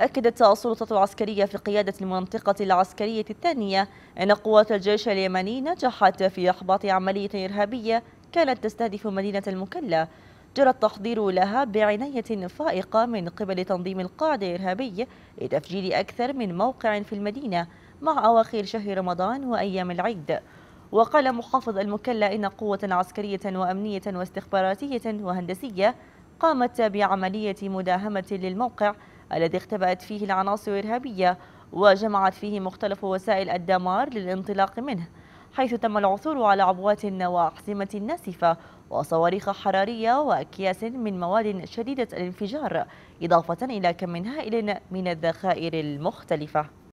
أكدت السلطة العسكرية في قيادة المنطقة العسكرية الثانية أن قوات الجيش اليمني نجحت في إحباط عملية إرهابية كانت تستهدف مدينة المكلا جرى التحضير لها بعناية فائقة من قبل تنظيم القاعدة الإرهابي لتفجير أكثر من موقع في المدينة مع أواخر شهر رمضان وأيام العيد وقال محافظ المكلا إن قوة عسكرية وأمنية واستخباراتية وهندسية قامت بعملية مداهمة للموقع الذي اختبأت فيه العناصر الإرهابية وجمعت فيه مختلف وسائل الدمار للانطلاق منه حيث تم العثور على عبوات وأحزمة ناسفة وصواريخ حرارية وأكياس من مواد شديدة الانفجار إضافة إلى كم هائل من الذخائر المختلفة